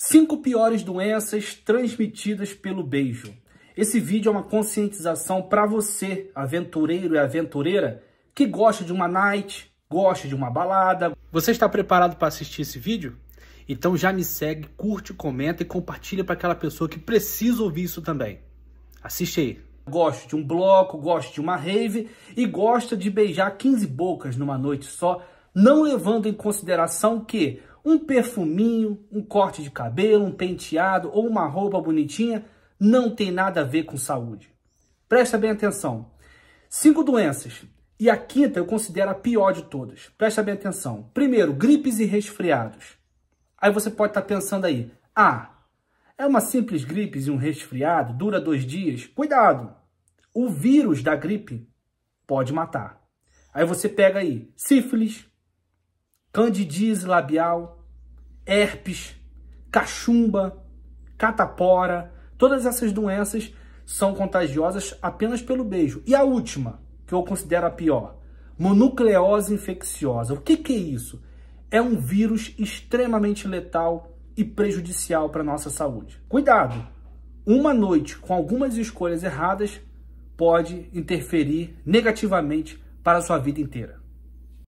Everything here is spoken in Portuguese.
Cinco piores doenças transmitidas pelo beijo. Esse vídeo é uma conscientização para você, aventureiro e aventureira, que gosta de uma night, gosta de uma balada. Você está preparado para assistir esse vídeo? Então já me segue, curte, comenta e compartilha para aquela pessoa que precisa ouvir isso também. Assiste aí. Gosto de um bloco, gosto de uma rave e gosta de beijar 15 bocas numa noite só, não levando em consideração que um perfuminho, um corte de cabelo, um penteado ou uma roupa bonitinha não tem nada a ver com saúde. Presta bem atenção. Cinco doenças. E a quinta eu considero a pior de todas. Presta bem atenção. Primeiro, gripes e resfriados. Aí você pode estar tá pensando aí, ah, é uma simples gripe e um resfriado, dura dois dias. Cuidado! O vírus da gripe pode matar. Aí você pega aí sífilis, candidíase labial, herpes, cachumba, catapora, todas essas doenças são contagiosas apenas pelo beijo. E a última, que eu considero a pior, mononucleose infecciosa. O que, que é isso? É um vírus extremamente letal e prejudicial para a nossa saúde. Cuidado! Uma noite com algumas escolhas erradas pode interferir negativamente para a sua vida inteira.